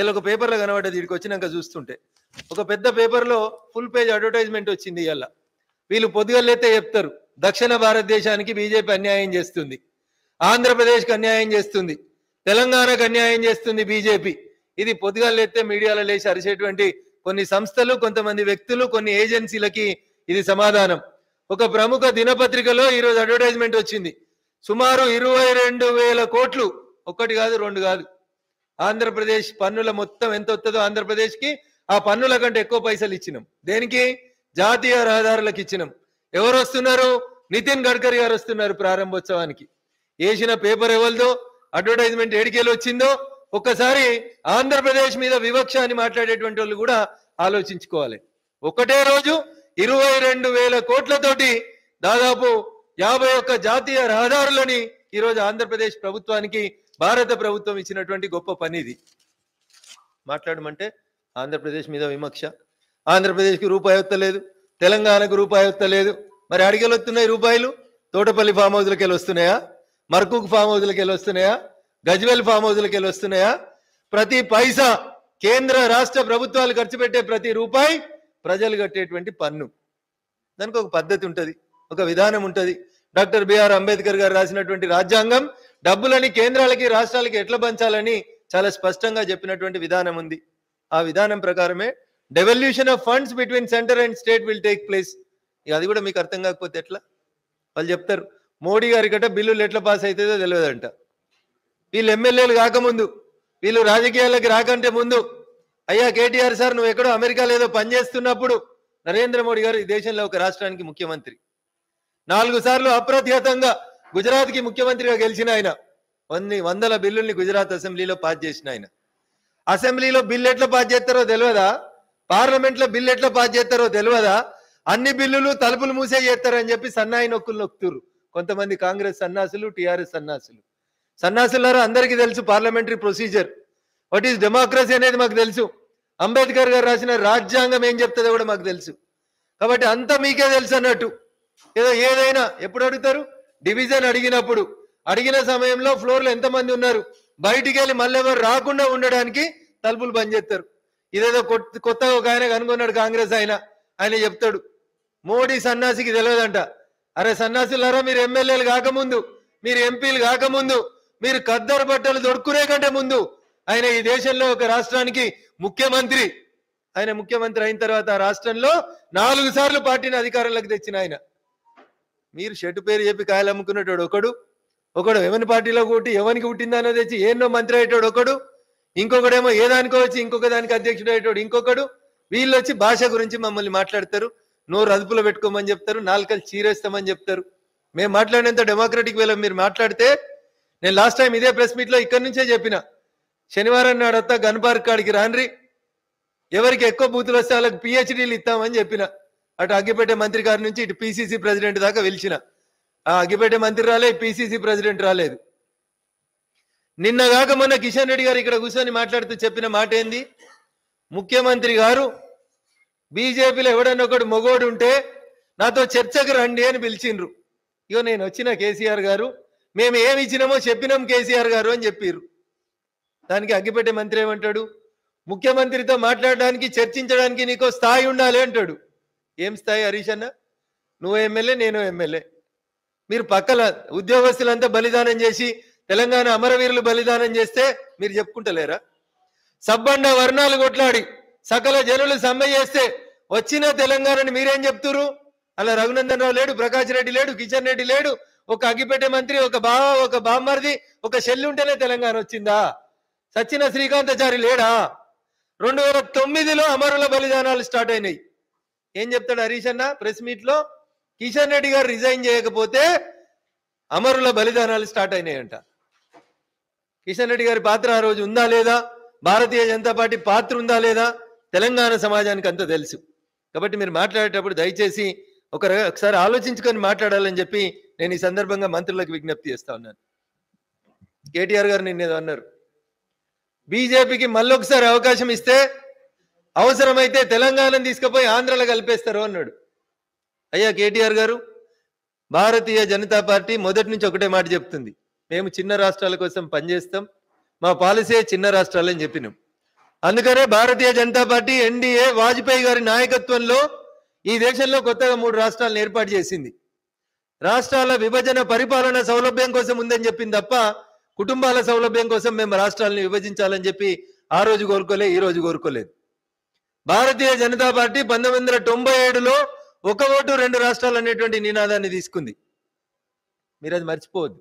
ఇలా ఒక పేపర్లో కనబడ్డది వీడికి వచ్చినాక చూస్తుంటే ఒక పెద్ద పేపర్లో ఫుల్ పేజ్ అడ్వర్టైజ్మెంట్ వచ్చింది ఇవాళ వీళ్ళు పొద్దుగల్లైతే చెప్తారు దక్షిణ భారతదేశానికి బీజేపీ అన్యాయం చేస్తుంది ఆంధ్రప్రదేశ్కి అన్యాయం చేస్తుంది తెలంగాణకు అన్యాయం చేస్తుంది బీజేపీ ఇది పొద్దుగాలేస్తే మీడియాలో లేచి అరిచేటువంటి కొన్ని సంస్థలు కొంతమంది వ్యక్తులు కొన్ని ఏజెన్సీలకి ఇది సమాధానం ఒక ప్రముఖ దినపత్రికలో ఈరోజు అడ్వర్టైజ్మెంట్ వచ్చింది సుమారు ఇరవై రెండు వేల కోట్లు ఒక్కటి కాదు రెండు కాదు ఆంధ్రప్రదేశ్ పన్నుల మొత్తం ఎంత వస్తుందో ఆంధ్రప్రదేశ్కి ఆ పన్నుల కంటే ఎక్కువ పైసలు ఇచ్చినాం దేనికి జాతీయ రహదారులకు ఇచ్చినాం ఎవరు వస్తున్నారు నితిన్ గడ్కరీ గారు వస్తున్నారు ప్రారంభోత్సవానికి వేసిన పేపర్ ఎవరిదో అడ్వర్టైజ్మెంట్ ఏడికేలు వచ్చిందో ఒక్కసారి ఆంధ్రప్రదేశ్ మీద వివక్ష అని మాట్లాడేటువంటి వాళ్ళు కూడా ఆలోచించుకోవాలి ఒకటే రోజు ఇరవై రెండు వేల కోట్లతోటి దాదాపు యాభై ఒక్క జాతీయ రహదారులని ఈరోజు ఆంధ్రప్రదేశ్ ప్రభుత్వానికి భారత ప్రభుత్వం ఇచ్చినటువంటి గొప్ప పని ఇది మాట్లాడమంటే ఆంధ్రప్రదేశ్ మీద విమక్ష ఆంధ్రప్రదేశ్కి రూపాయి వస్తలేదు తెలంగాణకు రూపాయి వస్తలేదు మరి అడిగలు వస్తున్నాయి రూపాయలు తోటపల్లి ఫామ్ హౌస్లకి వెళ్ళి వస్తున్నాయా మర్కూక్ ఫామ్ హౌస్లకి వెళ్ళి వస్తున్నాయా గజ్వెల్ ఫామ్ హౌస్లకి వెళ్ళి వస్తున్నాయా ప్రతి పైసా కేంద్ర రాష్ట్ర ప్రభుత్వాలు ఖర్చు పెట్టే ప్రతి రూపాయి ప్రజలు కట్టేటువంటి పన్ను దానికి ఒక పద్ధతి ఉంటుంది ఒక విధానం ఉంటుంది డాక్టర్ బిఆర్ అంబేద్కర్ గారు రాసినటువంటి రాజ్యాంగం డబ్బులని కేంద్రాలకి రాష్ట్రాలకి ఎట్లా పంచాలని చాలా స్పష్టంగా చెప్పినటువంటి విధానం ఉంది ఆ విధానం ప్రకారమే devolution of funds between centre and state will take place అది కూడా మీకు అర్థం కాకపోతే ఎట్లా వాళ్ళు చెప్తారు మోడీ గారి గట బిల్లులు ఎట్లా పాస్ అవుతుందో తెలియదంట వీళ్ళు ఎమ్మెల్యేలు కాకముందు వీళ్ళు రాజకీయాలకు రాకంటే ముందు అయ్యా కేటీఆర్ సార్ నువ్వు ఎక్కడో అమెరికాలో ఏదో పనిచేస్తున్నప్పుడు నరేంద్ర మోడీ గారు ఈ దేశంలో ఒక రాష్ట్రానికి ముఖ్యమంత్రి నాలుగు సార్లు అప్రతిహతంగా గుజరాత్ కి ముఖ్యమంత్రిగా గెలిచిన ఆయన వంద వందల బిల్లుల్ని గుజరాత్ అసెంబ్లీలో పాస్ చేసిన ఆయన అసెంబ్లీలో బిల్లు ఎట్లా పాస్ చేస్తారో తెలియదా పార్లమెంట్లో బిల్లు ఎట్లా పాస్ చేస్తారో తెలియదా అన్ని బిల్లులు తలుపులు మూసే చేస్తారని చెప్పి సన్నాయి నొక్కులు నొక్కుతురు కొంతమంది కాంగ్రెస్ సన్నాసులు టీఆర్ఎస్ సన్నాసులు సన్నాసులారా అందరికీ తెలుసు parliamentary procedure what is democracy అనేది మాకు తెలుసు అంబేద్కర్ గారు రాసిన రాజ్యాంగం ఏం చెప్తుందో కూడా మాకు తెలుసు కాబట్టి అంతా మీకే తెలుసు అన్నట్టు ఏదో ఏదైనా ఎప్పుడు అడుగుతారు డివిజన్ అడిగినప్పుడు అడిగిన సమయంలో ఫ్లోర్లో ఎంతమంది ఉన్నారు బయటికి వెళ్ళి మళ్ళీ ఎవరు రాకుండా ఉండడానికి తలుపులు బంద్ చేస్తారు ఇదేదో కొత్తగా ఒక ఆయన కనుగొన్నాడు కాంగ్రెస్ ఆయన ఆయన చెప్తాడు మోడీ సన్నాసికి తెలియదంట అరే సన్నాసులారా మీరు ఎమ్మెల్యేలు కాకముందు మీరు ఎంపీలు కాకముందు మీరు కద్దరు బట్టలు దొడుకునే కంటే ముందు ఆయన ఈ దేశంలో ఒక రాష్ట్రానికి ముఖ్యమంత్రి ఆయన ముఖ్యమంత్రి అయిన తర్వాత ఆ రాష్ట్రంలో నాలుగు సార్లు పార్టీని అధికారంలోకి తెచ్చిన ఆయన మీరు షర్టు పేరు చెప్పి కాయలు అమ్ముకునేటోడు ఒకడు ఒకడు ఎవరి పార్టీలో కూటి ఎవరికి పుట్టిందనో తెచ్చి ఎన్నో మంత్రి అయ్యేటోడు ఒకడు ఇంకొకడేమో ఏ దానికో వచ్చి ఇంకొక దానికి అధ్యక్షుడు అయ్యేటోడు ఇంకొకడు వీళ్ళు వచ్చి భాష గురించి మమ్మల్ని మాట్లాడతారు నోరు అదుపులో పెట్టుకోమని చెప్తారు నాలుకలు చీరేస్తామని చెప్తారు మేము మాట్లాడినంత డెమోక్రటిక్ వేలో మీరు మాట్లాడితే నేను లాస్ట్ టైం ఇదే ప్రెస్ మీట్లో ఇక్కడి నుంచే చెప్పిన శనివారం నాడత్తా గన్ పార్క్ కాడికి రాన్రి ఎవరికి ఎక్కువ బూతులు వస్తే వాళ్ళకి పిహెచ్డీలు ఇస్తామని చెప్పిన అటు అగ్గిపేట మంత్రి గారి నుంచి ఇటు పిసిసి ప్రెసిడెంట్ దాకా వెలిచిన అగ్గిపేట మంత్రి రాలే పిసిసి ప్రెసిడెంట్ రాలేదు నిన్నగాక మొన్న కిషన్ రెడ్డి గారు ఇక్కడ కూర్చొని మాట్లాడుతూ చెప్పిన మాట ఏంది ముఖ్యమంత్రి గారు బీజేపీలో ఎవడన్నా ఒకటి మొగోడు ఉంటే నాతో చర్చకు రండి అని పిలిచిండ్రు ఇగో నేను వచ్చిన కేసీఆర్ గారు మేము ఏమి ఇచ్చినామో చెప్పినాం కేసీఆర్ గారు అని చెప్పారు దానికి అగ్గిపెట్టే మంత్రి ఏమంటాడు ముఖ్యమంత్రితో మాట్లాడడానికి చర్చించడానికి నీకో స్థాయి ఉండాలి అంటాడు ఏం స్థాయి హరీష్ అన్న నువ్వు ఎమ్మెల్యే నేను ఎమ్మెల్యే మీరు పక్కల ఉద్యోగస్తులంతా బలిదానం చేసి తెలంగాణ అమరవీరులు బలిదానం చేస్తే మీరు చెప్పుకుంటలేరా సబ్బండ వర్ణాలు కొట్లాడి సకల జనులు సమ్మె చేస్తే వచ్చిన తెలంగాణని మీరేం చెప్తురు అలా రఘునందన్ రావు లేడు ప్రకాష్ రెడ్డి లేడు కిషన్ రెడ్డి లేడు ఒక అగ్గిపెట్టే మంత్రి ఒక బావ ఒక బామ్మర్ది ఒక షెల్ ఉంటేనే తెలంగాణ వచ్చిందా సచ్చిన శ్రీకాంతచారి లేడా రెండు వేల తొమ్మిదిలో అమరుల బలిదానాలు స్టార్ట్ అయినాయి ఏం చెప్తాడు హరీష్ అన్న ప్రెస్ మీట్ లో కిషన్ రెడ్డి గారు రిజైన్ చేయకపోతే అమరుల బలిదానాలు స్టార్ట్ అయినాయంట కిషన్ రెడ్డి గారి పాత్ర ఆ రోజు ఉందా లేదా భారతీయ జనతా పార్టీ పాత్ర ఉందా లేదా తెలంగాణ సమాజానికి అంత తెలుసు కాబట్టి మీరు మాట్లాడేటప్పుడు దయచేసి ఒక ఒకసారి ఆలోచించుకొని మాట్లాడాలని చెప్పి నేను ఈ సందర్భంగా మంత్రులకు విజ్ఞప్తి చేస్తా ఉన్నాను కేటీఆర్ గారు నిన్నేదో అన్నారు బీజేపీకి మళ్ళొకసారి అవకాశం ఇస్తే అవసరమైతే తెలంగాణను తీసుకుపోయి ఆంధ్రలో కలిపేస్తారు అన్నాడు అయ్యా కేటీఆర్ గారు భారతీయ జనతా పార్టీ మొదటి నుంచి ఒకటే మాట చెప్తుంది మేము చిన్న రాష్ట్రాల కోసం పనిచేస్తాం మా పాలసీ చిన్న రాష్ట్రాలని చెప్పినాం అందుకనే భారతీయ జనతా పార్టీ ఎన్డీఏ వాజ్పేయి గారి నాయకత్వంలో ఈ దేశంలో కొత్తగా మూడు రాష్ట్రాలను ఏర్పాటు చేసింది రాష్ట్రాల విభజన పరిపాలన సౌలభ్యం కోసం ఉందని చెప్పింది తప్ప కుటుంబాల సౌలభ్యం కోసం మేము రాష్ట్రాలను విభజించాలని చెప్పి ఆ రోజు కోరుకోలే ఈ రోజు కోరుకోలేదు భారతీయ జనతా పార్టీ పంతొమ్మిది వందల తొంభై ఏడులో ఒక ఓటు రెండు రాష్ట్రాలు అనేటువంటి నినాదాన్ని తీసుకుంది మీరు అది మర్చిపోవద్దు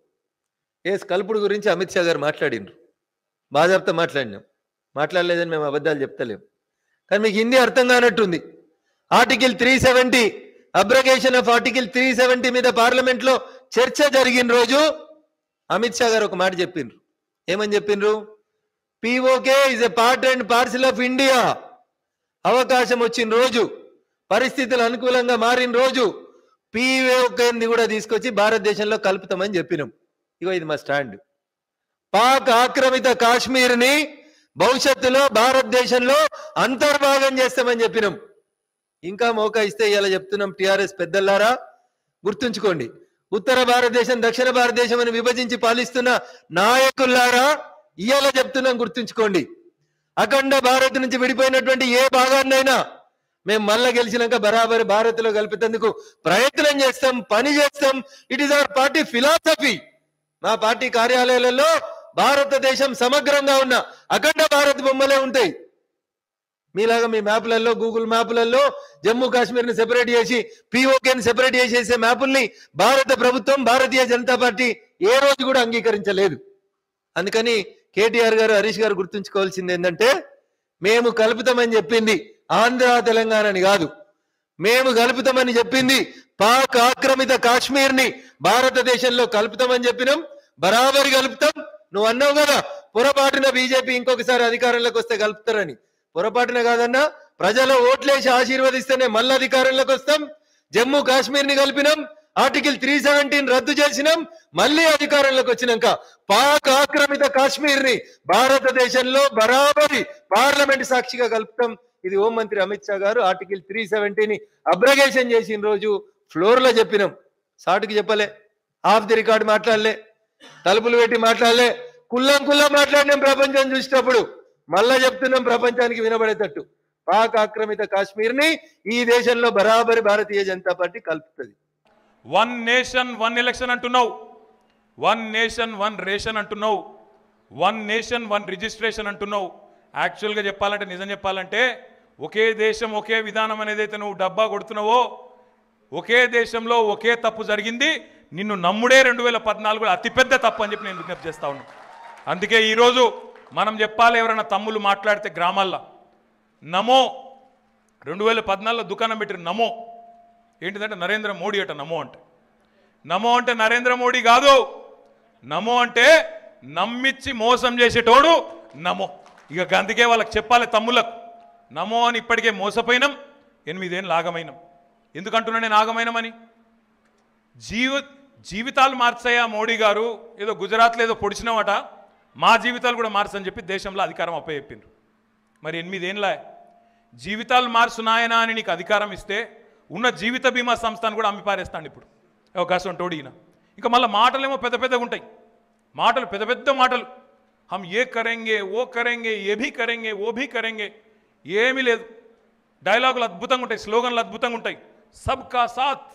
కేసు కల్పుడు గురించి అమిత్ షా గారు మాట్లాడినరు భాజప్తో మాట్లాడినాం మాట్లాడలేదని మేము అబద్ధాలు చెప్తలేము కానీ మీకు హిందీ అర్థం కానట్టుంది article three seventy abrogation of article three seventy మీద పార్లమెంట్లో చర్చ జరిగిన రోజు అమిత్ షా గారు ఒక మాట చెప్పిండ్రు ఏమని చెప్పిండ్రు PoK is a part and parcel of India అవకాశం వచ్చిన రోజు పరిస్థితులు అనుకూలంగా మారిన రోజు పీవే కేంద్ర కూడా తీసుకొచ్చి భారతదేశంలో కలుపుతామని చెప్పినాం ఇగో ఇది మా స్టాండ్ పాక్ ఆక్రమిత కాశ్మీర్ని భవిష్యత్తులో భారతదేశంలో అంతర్భాగం చేస్తామని చెప్పినాం ఇంకా మోకా ఇస్తే ఇలా చెప్తున్నాం టిఆర్ఎస్ పెద్దల్లారా గుర్తుంచుకోండి ఉత్తర భారతదేశం దక్షిణ భారతదేశం అని విభజించి పాలిస్తున్న నాయకుల్లారా ఇలా చెప్తున్నాం గుర్తుంచుకోండి అఖండ భారత్ నుంచి విడిపోయినటువంటి ఏ భాగాన్నైనా మేము మళ్ళా గెలిచినాక బరాబరి భారత్లో కలిపేందుకు ప్రయత్నం చేస్తాం పని చేస్తాం it is our party philosophy మా పార్టీ కార్యాలయాలలో భారతదేశం సమగ్రంగా ఉన్న అఖండ భారత్ బొమ్మలే ఉంటాయి మీలాగా మీ మ్యాప్లలో గూగుల్ మ్యాప్లలో జమ్మూ కాశ్మీర్ని సెపరేట్ చేసి పిఓకేని సెపరేట్ చేసేసే మ్యాపుల్ని భారత ప్రభుత్వం భారతీయ జనతా పార్టీ ఏ రోజు కూడా అంగీకరించలేదు అందుకని కేటీఆర్ గారు హరీష్ గారు గుర్తుంచుకోవాల్సింది ఏంటంటే మేము కలుపుతామని చెప్పింది ఆంధ్ర తెలంగాణని కాదు మేము కలుపుతామని చెప్పింది పాక్ ఆక్రమిత కాశ్మీర్ ని భారతదేశంలో కలుపుతామని చెప్పినాం బరాబరి కలుపుతాం నువ్వు అన్నావు కదా పొరపాటున బీజేపీ ఇంకొకసారి అధికారంలోకి వస్తే కలుపుతారని పొరపాటున కాదన్నా ప్రజల ఓట్లేసి ఆశీర్వదిస్తేనే మళ్ళీ అధికారంలోకి వస్తాం జమ్మూ కాశ్మీర్ ని కలిపినాం ఆర్టికల్ త్రీ సెవెంటీన్ రద్దు చేసినాం మళ్ళీ అధికారంలోకి వచ్చినాక పాక్ ఆక్రమిత కాశ్మీర్ ని భారతదేశంలో బరాబరి పార్లమెంట్ సాక్షిగా కలుపుతాం ఇది హోం మంత్రి అమిత్ షా గారు ఆర్టికల్ త్రీ సెవెంటీని అబ్రగేషన్ చేసిన రోజు ఫ్లోర్ లో చెప్పినాం సాటుకి చెప్పలే ఆఫ్ ది రికార్డ్ మాట్లాడలే తలుపులు పెట్టి మాట్లాడలే కుల్లం కుల్లం మాట్లాడినాం ప్రపంచం చూసేటప్పుడు మళ్ళా చెప్తున్నాం ప్రపంచానికి వినబడేటట్టు పాక్ ఆక్రమిత కాశ్మీర్ ని ఈ దేశంలో బరాబరి భారతీయ జనతా పార్టీ కలుపుతుంది వన్ నేషన్ వన్ ఎలక్షన్ అంటున్నావు వన్ నేషన్ వన్ రేషన్ అంటున్నావు వన్ నేషన్ వన్ రిజిస్ట్రేషన్ అంటున్నావు యాక్చువల్గా చెప్పాలంటే నిజం చెప్పాలంటే ఒకే దేశం ఒకే విధానం అనేది అయితే నువ్వు డబ్బా కొడుతున్నావో ఒకే దేశంలో ఒకే తప్పు జరిగింది నిన్ను నమ్ముడే రెండు వేల పద్నాలుగులో అతిపెద్ద తప్పు అని చెప్పి నేను విజ్ఞప్తి చేస్తా ఉన్నాను అందుకే ఈరోజు మనం చెప్పాలి ఎవరైనా తమ్ముళ్ళు మాట్లాడితే గ్రామాల్లో నమో రెండు వేల పద్నాలుగులో దుకాణం పెట్టిన నమో ఏంటిదంటే నరేంద్ర మోడీ అట నమో అంటే నమో అంటే నరేంద్ర మోడీ కాదు నమో అంటే నమ్మిచ్చి మోసం చేసేటోడు నమో ఇక అందుకే వాళ్ళకి చెప్పాలి తమ్ములకు నమో అని ఇప్పటికే మోసపోయినాం ఎనిమిదేళ్ళు ఆగమైనం ఎందుకంటున్నా నేను ఆగమైనమని జీవ జీవితాలు మార్చాయా మోడీ గారు ఏదో గుజరాత్లో ఏదో పొడిచినామట మా జీవితాలు కూడా మార్చని చెప్పి దేశంలో అధికారం అప్పచెప్పిండ్రు మరి ఎనిమిదేంలా జీవితాలు మార్చున్నాయనా అని నీకు అధికారం ఇస్తే ఉన్న జీవిత బీమా సంస్థను కూడా అమ్మి పారేస్తాడు ఇప్పుడు అవకాశం ఉంటోడు ఈయన ఇంకా మళ్ళీ మాటలేమో పెద్ద పెద్దగా ఉంటాయి మాటలు పెద్ద పెద్ద మాటలు హమ్ ఏ కరెంగే ఓ కరెంగే ఏ భీ కరెంగే ఓ భీ కరెంగే ఏమీ లేదు డైలాగులు అద్భుతంగా ఉంటాయి స్లోగన్లు అద్భుతంగా ఉంటాయి సబ్కా సాత్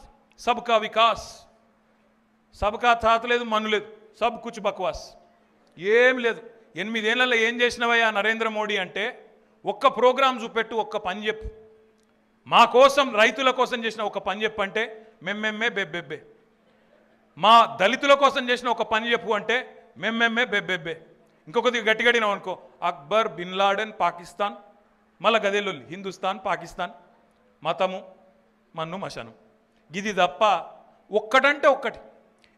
సబ్కా వికాస్ సబ్కా సాత్ లేదు మన్ను లేదు సబ్ కుచ్ బక్వాస్ ఏం లేదు ఎనిమిదేళ్లలో ఏం చేసినవయ్యా నరేంద్ర మోడీ అంటే ఒక్క ప్రోగ్రామ్ చూపెట్టు ఒక్క పని చెప్పు మా కోసం రైతుల కోసం చేసిన ఒక పని చెప్పు అంటే మెమ్మెమ్మే బెబ్బెబ్బే మా దళితుల కోసం చేసిన ఒక పని చెప్పు అంటే మెమ్మెమ్మే బెబ్బెబ్బే ఇంకొకది గట్టిగడినాం అనుకో అక్బర్ బిన్ లాడెన్ పాకిస్తాన్ మళ్ళా గదేలు హిందుస్థాన్ పాకిస్తాన్ మతము మన్ను మశను ఇది తప్ప ఒక్కటంటే ఒక్కటి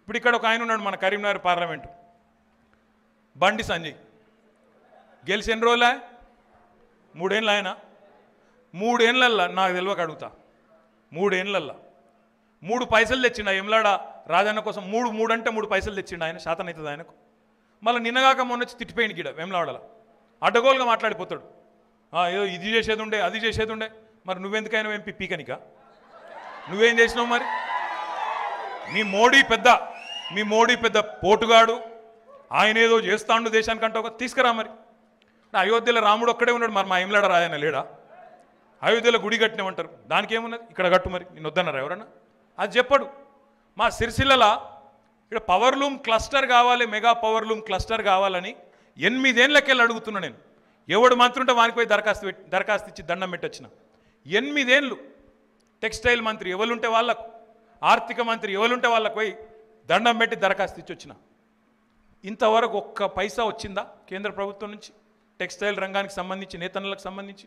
ఇప్పుడు ఇక్కడ ఒక ఆయన ఉన్నాడు మన కరీంనగర్ పార్లమెంటు బండి సంజయ్ గెలిచిన రోజులే మూడేళ్ళు ఆయన మూడేళ్ళల్లో నాకు తెలియక అడుగుతా మూడేళ్ళల్లో మూడు పైసలు తెచ్చిండు ఎమ్లాడ రాజన్న కోసం మూడు మూడు అంటే మూడు పైసలు తెచ్చిండు ఆయన శాతం అవుతుంది ఆయనకు మళ్ళీ నిన్నగాక మొన్న వచ్చి తిట్టిపోయింది గిడ వెమ్లాడల అడ్డగోలుగా మాట్లాడిపోతాడు ఏదో ఇది చేసేది ఉండే అది చేసేది ఉండే మరి నువ్వెందుకైనా ఎంపీ పీకనిక నువ్వేం చేసినావు మరి మీ మోడీ పెద్ద మీ మోడీ పెద్ద పోటుగాడు ఆయన ఏదో చేస్తాండు దేశానికంటే ఒక తీసుకురా మరి అయోధ్యలో రాముడు ఒక్కడే ఉన్నాడు మరి మా ఇమ్లాడ రాజన్న లేడా అయోధ్యలో గుడి కట్టినామంటారు దానికి ఏమున్నది ఇక్కడ కట్టు మరి నేను వద్దన్నారు ఎవరన్నా అది చెప్పడు మా సిరిసిల్లల ఇక్కడ పవర్ లూమ్ క్లస్టర్ కావాలి మెగా పవర్ లూమ్ క్లస్టర్ కావాలని ఎనిమిదేళ్ళకెళ్ళి అడుగుతున్నా నేను ఎవడు మంత్రి ఉంటే వానికి పోయి దరఖాస్తు దరఖాస్తు ఇచ్చి దండం పెట్టొచ్చిన ఎనిమిదేళ్ళు టెక్స్టైల్ మంత్రి ఎవరుంటే వాళ్ళకు ఆర్థిక మంత్రి ఎవరుంటే వాళ్ళకు పోయి దండం పెట్టి దరఖాస్తు ఇచ్చి వచ్చిన ఇంతవరకు ఒక్క పైసా వచ్చిందా కేంద్ర ప్రభుత్వం నుంచి టెక్స్టైల్ రంగానికి సంబంధించి నేతన్నలకు సంబంధించి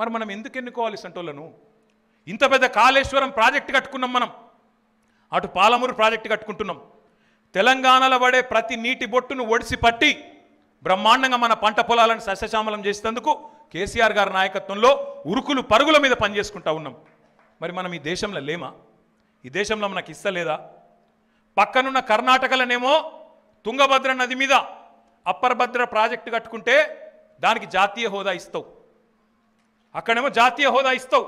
మరి మనం ఎందుకు ఎన్నుకోవాలి సంటోలను ఇంత పెద్ద కాళేశ్వరం ప్రాజెక్టు కట్టుకున్నాం మనం అటు పాలమూరు ప్రాజెక్టు కట్టుకుంటున్నాం తెలంగాణలో పడే ప్రతి నీటి బొట్టును ఒడిసి పట్టి బ్రహ్మాండంగా మన పంట పొలాలను సస్యశామలం చేసేందుకు కేసీఆర్ గారి నాయకత్వంలో ఉరుకులు పరుగుల మీద పనిచేసుకుంటా ఉన్నాం మరి మనం ఈ దేశంలో లేమా ఈ దేశంలో మనకు ఇస్తలేదా పక్కనున్న కర్ణాటకలనేమో తుంగభద్ర నది మీద అప్పర్ భద్ర ప్రాజెక్టు కట్టుకుంటే దానికి జాతీయ హోదా ఇస్తావు అక్కడేమో జాతీయ హోదా ఇస్తావు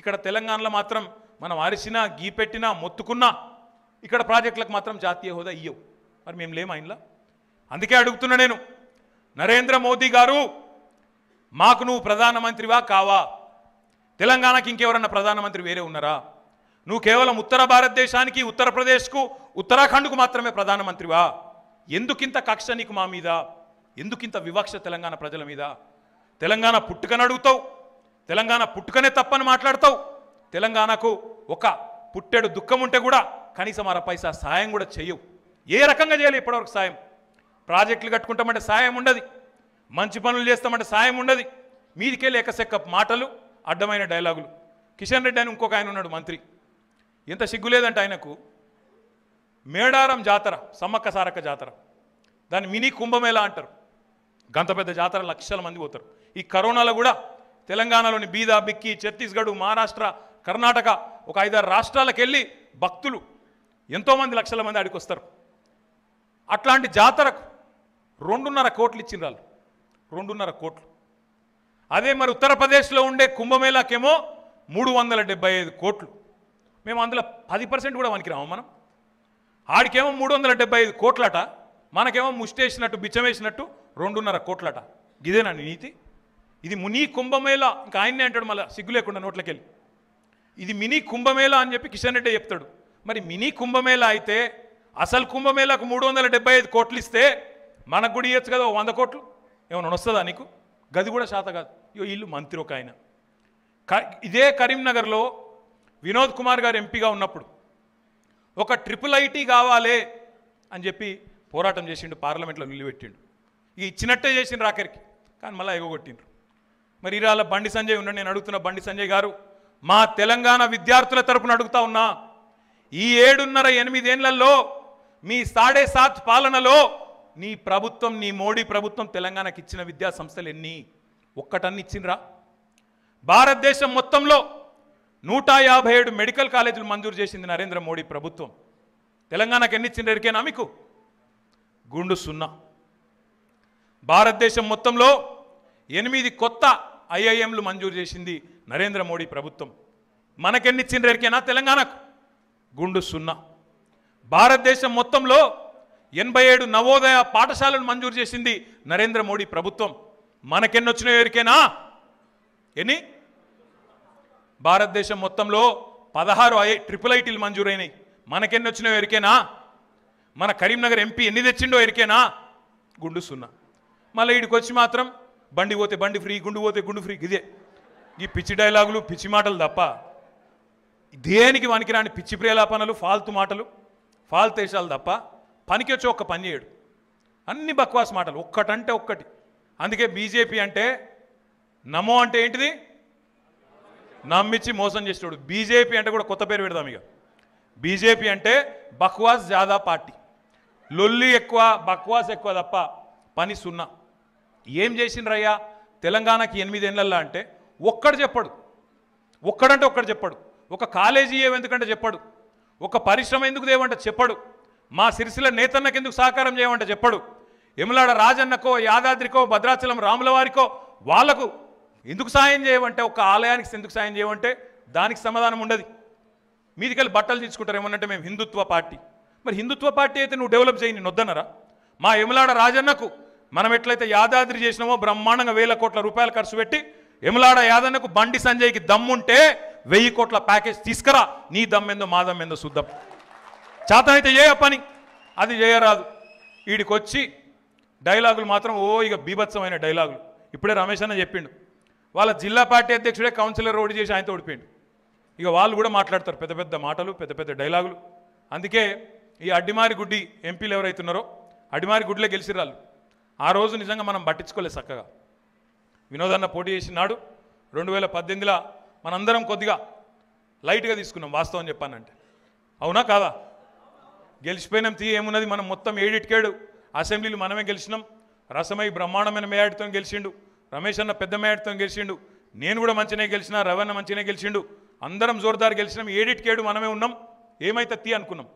ఇక్కడ తెలంగాణలో మాత్రం మనం అరిసినా గీపెట్టినా మొత్తుకున్నా ఇక్కడ ప్రాజెక్టులకు మాత్రం జాతీయ హోదా ఇయ్యవు మరి మేము లేము ఆయనలా అందుకే అడుగుతున్నా నేను నరేంద్ర మోదీ గారు మాకు నువ్వు ప్రధానమంత్రివా కావా తెలంగాణకి ఇంకెవరన్నా ప్రధానమంత్రి వేరే ఉన్నారా నువ్వు కేవలం ఉత్తర భారతదేశానికి ఉత్తరప్రదేశ్కు ఉత్తరాఖండ్కు మాత్రమే ప్రధానమంత్రివా ఎందుకింత కక్ష నీకు మా మీద ఎందుకింత వివక్ష తెలంగాణ ప్రజల మీద తెలంగాణ పుట్టుకనడుగుతావు తెలంగాణ పుట్టుకనే తప్పని మాట్లాడతావు తెలంగాణకు ఒక పుట్టెడు దుఃఖం ఉంటే కూడా కనీసం అర పైసా సాయం కూడా చేయవు ఏ రకంగా చేయాలి ఇప్పటివరకు సాయం ప్రాజెక్టులు కట్టుకుంటామంటే సాయం ఉండదు మంచి పనులు చేస్తామంటే సాయం ఉండదు మీదికెళ్ళి ఎక్కసెక్క మాటలు అడ్డమైన డైలాగులు కిషన్ రెడ్డి అని ఇంకొక ఆయన ఉన్నాడు మంత్రి ఎంత సిగ్గు లేదంటే ఆయనకు మేడారం జాతర సమ్మక్క సారక్క జాతర దాన్ని మినీ కుంభమేళ అంటారు గంత పెద్ద జాతర లక్షల మంది పోతారు ఈ కరోనాలో కూడా తెలంగాణలోని బీదా బిక్కి ఛత్తీస్గఢ్ మహారాష్ట్ర కర్ణాటక ఒక ఐదారు రాష్ట్రాలకు వెళ్ళి భక్తులు ఎంతోమంది లక్షల మంది ఆడికి వస్తారు అట్లాంటి జాతరకు రెండున్నర కోట్లు ఇచ్చిన వాళ్ళు రెండున్నర కోట్లు అదే మరి ఉత్తరప్రదేశ్లో ఉండే కుంభమేళాకేమో మూడు వందల డెబ్బై ఐదు కోట్లు మేము అందులో పది పర్సెంట్ కూడా రాము మనం ఆడికేమో మూడు వందల డెబ్బై ఐదు కోట్లట మనకేమో ముష్టేసినట్టు బిచ్చమేసినట్టు రెండున్నర కోట్లట ఇదేనా నీతి ఇది ముని కుంభమేళ ఇంకా ఆయన్నే అంటాడు మళ్ళీ సిగ్గు లేకుండా నోట్లకెళ్ళి ఇది మినీ కుంభమేళ అని చెప్పి కిషన్ రెడ్డి చెప్తాడు మరి మినీ కుంభమేళ అయితే అసలు కుంభమేళకు మూడు వందల డెబ్బై ఐదు కోట్లు ఇస్తే మనకు కూడా ఇవ్వచ్చు కదా వంద కోట్లు ఏమైనా వస్తుందా నీకు గది కూడా శాత కాదు ఇయో ఇల్లు మంత్రి ఒక ఆయన క ఇదే కరీంనగర్లో వినోద్ కుమార్ గారు ఎంపీగా ఉన్నప్పుడు ఒక ట్రిపుల్ ఐటీ కావాలే అని చెప్పి పోరాటం చేసిండు పార్లమెంట్లో నిలబెట్టిండు ఇక ఇచ్చినట్టే చేసిండ్రు ఆఖరికి కానీ మళ్ళీ ఎగగొట్టిండ్రు మరి ఇరాల బండి సంజయ్ ఉండండి నేను అడుగుతున్న బండి సంజయ్ గారు మా తెలంగాణ విద్యార్థుల తరపున అడుగుతా ఉన్నా ఈ ఏడున్నర ఎనిమిదేళ్లలో మీ సాడే సాత్ పాలనలో నీ ప్రభుత్వం నీ మోడీ ప్రభుత్వం తెలంగాణకి ఇచ్చిన విద్యా సంస్థలు ఎన్ని ఒక్కటన్ని ఇచ్చిండ్రా భారతదేశం మొత్తంలో నూట యాభై ఏడు మెడికల్ కాలేజీలు మంజూరు చేసింది నరేంద్ర మోడీ ప్రభుత్వం తెలంగాణకు ఎన్ని ఇచ్చిండ్రు ఎరికేనా మీకు గుండు సున్నా భారతదేశం మొత్తంలో ఎనిమిది కొత్త ఐఐఎంలు మంజూరు చేసింది నరేంద్ర మోడీ ప్రభుత్వం మనకెన్నిచ్చిండ్రు ఎరికేనా తెలంగాణకు గుండు సున్నా భారతదేశం మొత్తంలో ఎనభై ఏడు నవోదయ పాఠశాలను మంజూరు చేసింది నరేంద్ర మోడీ ప్రభుత్వం మనకెన్నొచ్చినాయో ఎవరికేనా ఎన్ని భారతదేశం మొత్తంలో పదహారు ఐ ట్రిపుల్ ఐటీలు మంజూరైనాయి మనకెన్నొచ్చినాయో ఎవరికేనా మన కరీంనగర్ ఎంపీ ఎన్ని తెచ్చిండో ఎరికేనా గుండు సున్నా మళ్ళీ వచ్చి మాత్రం బండి పోతే బండి ఫ్రీ గుండు పోతే గుండు ఫ్రీ ఇదే ఈ పిచ్చి డైలాగులు పిచ్చి మాటలు తప్ప దేనికి రాని పిచ్చి ప్రేలాపనలు ఫాల్తు మాటలు ఫాల్తేషాలు తప్ప పనికొచ్చి ఒక్క పని చేయడు అన్ని బక్వాస్ మాటలు ఒక్కటంటే ఒక్కటి అందుకే బీజేపీ అంటే నమో అంటే ఏంటిది నమ్మిచ్చి మోసం చేసేవాడు బీజేపీ అంటే కూడా కొత్త పేరు పెడదాం ఇక బీజేపీ అంటే బక్వాస్ జాదా పార్టీ లొల్లి ఎక్కువ బక్వాస్ ఎక్కువ తప్ప పని సున్నా ఏం రయ్యా తెలంగాణకి ఎనిమిది ఎనిమిదేళ్ళల్లో అంటే ఒక్కడు చెప్పడు ఒక్కడంటే ఒక్కడు చెప్పడు ఒక కాలేజీ ఏమెందుకంటే చెప్పడు ఒక పరిశ్రమ ఎందుకు దేవంటే చెప్పడు మా సిరిసిల నేతన్నకు ఎందుకు సహకారం చేయమంటే చెప్పడు ఎములాడ రాజన్నకో యాదాద్రికో భద్రాచలం రాముల వారికో వాళ్లకు ఎందుకు సాయం చేయమంటే ఒక ఆలయానికి ఎందుకు సాయం చేయమంటే దానికి సమాధానం ఉండదు మీదికెళ్ళి బట్టలు తీసుకుంటారు ఏమన్నంటే మేము హిందుత్వ పార్టీ మరి హిందుత్వ పార్టీ అయితే నువ్వు డెవలప్ చేయని నేను మా ఎములాడ రాజన్నకు మనం ఎట్లయితే యాదాద్రి చేసినామో బ్రహ్మాండంగా వేల కోట్ల రూపాయలు ఖర్చు పెట్టి ఎములాడ యాదన్నకు బండి సంజయ్కి దమ్ముంటే వెయ్యి కోట్ల ప్యాకేజ్ తీసుకురా నీ దమ్మెందో మా దమ్మెందో చూద్దాం చేతనైతే చేయ పని అది చేయరాదు వీడికొచ్చి డైలాగులు మాత్రం ఓ ఇక బీభత్సమైన డైలాగులు ఇప్పుడే రమేష్ అన్న చెప్పిండు వాళ్ళ జిల్లా పార్టీ అధ్యక్షుడే కౌన్సిలర్ ఓడి చేసి ఆయనతో ఓడిపోయిండు ఇక వాళ్ళు కూడా మాట్లాడతారు పెద్ద పెద్ద మాటలు పెద్ద పెద్ద డైలాగులు అందుకే ఈ అడ్డిమారి గుడ్డి ఎంపీలు ఎవరైతున్నారో అడ్డిమారి గుడ్లే గెలిచిరాళ్ళు ఆ రోజు నిజంగా మనం పట్టించుకోలేదు చక్కగా వినోదన్న పోటీ చేసినాడు రెండు వేల పద్దెనిమిదిలో మనందరం కొద్దిగా లైట్గా తీసుకున్నాం వాస్తవం చెప్పానంటే అవునా కాదా గెలిచిపోయినాం తీ ఏమున్నది మనం మొత్తం ఏడిటికేడు అసెంబ్లీలు మనమే గెలిచినాం రసమై బ్రహ్మాండమైన మేయాడితో గెలిచిండు రమేష్ అన్న పెద్ద మేయాడితో గెలిచిండు నేను కూడా మంచినే గెలిచిన రవన్న మంచినే గెలిచిండు అందరం జోర్దారు గెలిచినాం ఏడిటికేడు మనమే ఉన్నాం ఏమైతే తీ అనుకున్నాం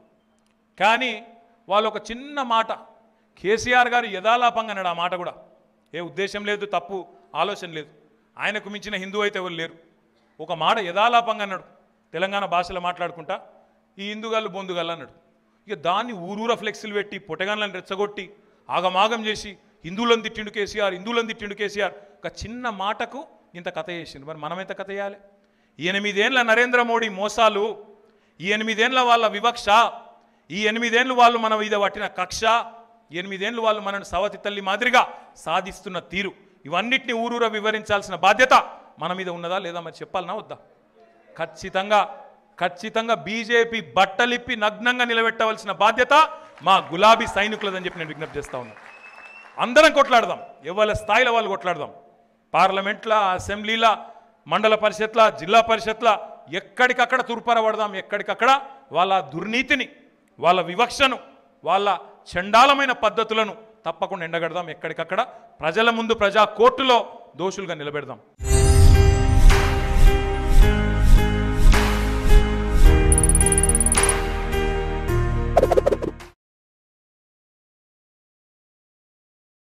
కానీ వాళ్ళు ఒక చిన్న మాట కేసీఆర్ గారు యథాలాపంగా అన్నాడు ఆ మాట కూడా ఏ ఉద్దేశం లేదు తప్పు ఆలోచన లేదు ఆయనకు మించిన హిందూ అయితే ఎవరు లేరు ఒక మాట యథాలాపంగా అన్నాడు తెలంగాణ భాషలో మాట్లాడుకుంటా ఈ హిందుగాళ్ళు బొందుగాళ్ళు అన్నాడు ఇక దాన్ని ఊరూర ఫ్లెక్సీలు పెట్టి పొటగాన్లను రెచ్చగొట్టి ఆగమాగం చేసి హిందువులను తిట్టిండు కేసీఆర్ హిందువులను తిట్టిండు కేసీఆర్ ఒక చిన్న మాటకు ఇంత కథ చేసింది మరి మనమైతే కథ చేయాలి ఎనిమిదేండ్ల నరేంద్ర మోడీ మోసాలు ఈ ఎనిమిదేండ్ల వాళ్ళ వివక్ష ఈ ఎనిమిదేండ్లు వాళ్ళు మనం ఇది పట్టిన కక్ష ఎనిమిదేళ్ళు వాళ్ళు మనను సవతి తల్లి మాదిరిగా సాధిస్తున్న తీరు ఇవన్నిటిని ఊరూర వివరించాల్సిన బాధ్యత మన మీద ఉన్నదా లేదా మరి చెప్పాలనా వద్దా ఖచ్చితంగా ఖచ్చితంగా బీజేపీ బట్టలిప్పి నగ్నంగా నిలబెట్టవలసిన బాధ్యత మా గులాబీ సైనికులదని చెప్పి నేను విజ్ఞప్తి చేస్తా ఉన్నా అందరం కొట్లాడదాం ఎవరి స్థాయిలో వాళ్ళు కొట్లాడదాం పార్లమెంట్ల అసెంబ్లీల మండల పరిషత్ల జిల్లా పరిషత్ల ఎక్కడికక్కడ తుర్పరపడదాం ఎక్కడికక్కడ వాళ్ళ దుర్నీతిని వాళ్ళ వివక్షను వాళ్ళ చండాలమైన పద్ధతులను తప్పకుండా ఎండగడదాం ఎక్కడికక్కడ ప్రజల ముందు ప్రజా కోర్టులో దోషులుగా నిలబెడదాం